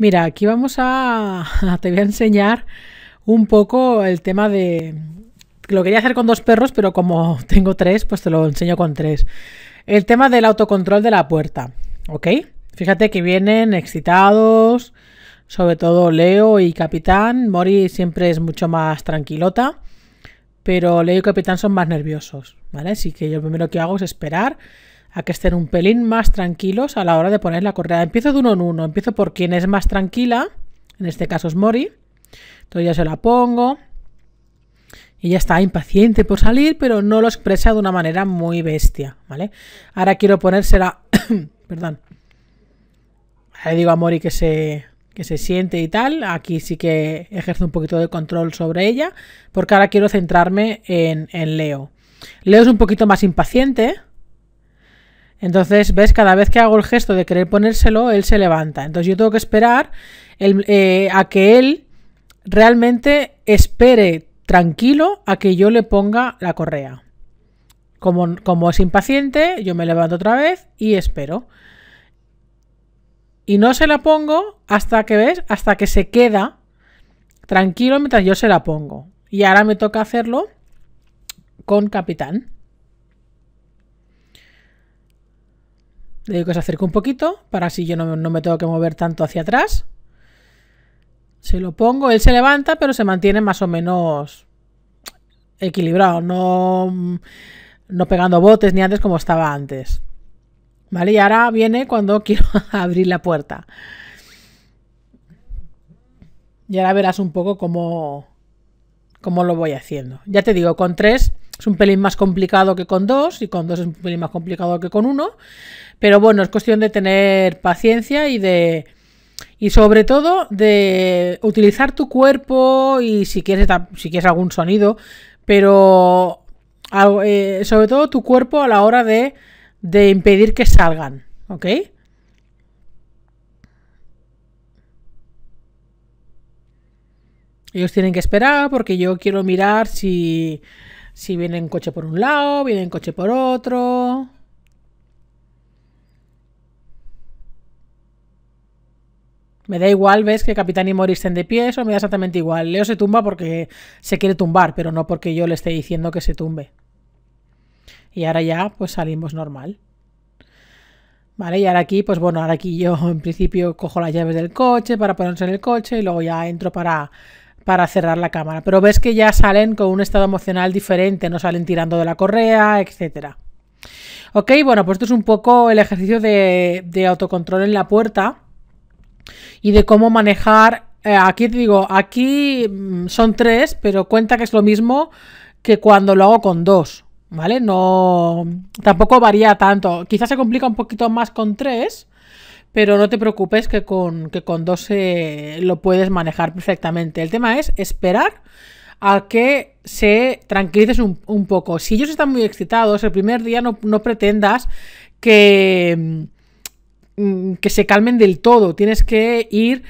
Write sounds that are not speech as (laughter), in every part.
Mira, aquí vamos a... (laughs) te voy a enseñar un poco el tema de... Lo quería hacer con dos perros, pero como tengo tres, pues te lo enseño con tres. El tema del autocontrol de la puerta, ¿ok? Fíjate que vienen excitados, sobre todo Leo y Capitán. Mori siempre es mucho más tranquilota, pero Leo y Capitán son más nerviosos, ¿vale? Así que yo lo primero que hago es esperar a que estén un pelín más tranquilos a la hora de poner la correa. Empiezo de uno en uno, empiezo por quien es más tranquila, en este caso es Mori. Entonces ya se la pongo. Y ya está impaciente por salir, pero no lo expresa de una manera muy bestia, ¿vale? Ahora quiero ponérsela... (coughs) Perdón. le digo a Mori que se, que se siente y tal. Aquí sí que ejerzo un poquito de control sobre ella, porque ahora quiero centrarme en, en Leo. Leo es un poquito más impaciente, entonces, ves, cada vez que hago el gesto de querer ponérselo, él se levanta. Entonces yo tengo que esperar eh, a que él realmente espere tranquilo a que yo le ponga la correa. Como, como es impaciente, yo me levanto otra vez y espero. Y no se la pongo hasta que, ¿ves? Hasta que se queda tranquilo mientras yo se la pongo. Y ahora me toca hacerlo con capitán. Le digo que se acerque un poquito, para así yo no, me tengo que mover tanto hacia atrás. Se lo pongo, él se levanta, pero se mantiene más o menos equilibrado, no, no pegando botes ni antes como estaba antes. ¿Vale? Y ahora viene cuando (laughs) quiero abrir la puerta. Y ahora verás un poco cómo, cómo lo voy haciendo. Ya te digo, con tres es un pelín más complicado que con dos y con dos es un pelín más complicado que con uno. Pero bueno, es cuestión de tener paciencia y de... Y sobre todo de utilizar tu cuerpo y si quieres, si quieres algún sonido, pero eh, sobre todo tu cuerpo a la hora de, de impedir que salgan, ¿ok? Ellos tienen que esperar porque yo quiero mirar si si viene en coche por un lado, viene en coche por otro. Me da igual, ves, que Capitán y Moristen de pie, eso me da exactamente igual. Leo se tumba porque se quiere tumbar, pero no porque yo le esté diciendo que se tumbe. Y ahora ya, pues salimos normal. Vale, y ahora aquí, pues bueno, ahora aquí yo (laughs) en principio cojo las llaves del coche para ponerse en el coche y luego ya entro para para cerrar la cámara. Pero ves que ya salen con un estado emocional diferente, no salen tirando de la correa, etcétera. Ok, bueno, pues esto es un poco el ejercicio de, autocontrol en la puerta y de cómo manejar. Eh, aquí te digo, aquí mm, son tres, pero cuenta que es lo mismo que cuando lo hago con dos, ¿vale? No. Tampoco varía tanto. Quizás se complica un poquito más con tres, pero no te preocupes que con, que con dos eh, lo puedes manejar perfectamente. El tema es esperar a que se tranquilices un, poco. Si ellos están muy excitados, el primer día no, no pretendas que, mm, que se calmen del todo. Tienes que ir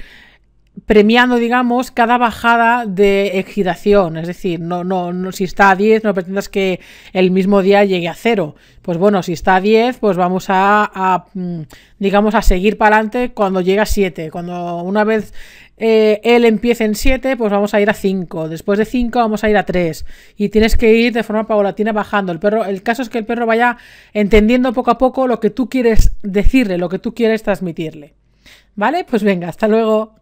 premiando, digamos, cada bajada de excitación. Es decir, no, no, si está a 10, no pretendas que el mismo día llegue a 0. Pues bueno, si está a 10, pues vamos a, mm, digamos, a seguir para adelante cuando llega a 7. Cuando una vez eh, él empiece en 7, pues vamos a ir a 5. Después de 5 vamos a ir a 3. Y tienes que ir de forma paulatina bajando. El, perro, el caso es que el perro vaya entendiendo poco a poco lo que tú quieres decirle, lo que tú quieres transmitirle. ¿Vale? Pues venga, hasta luego.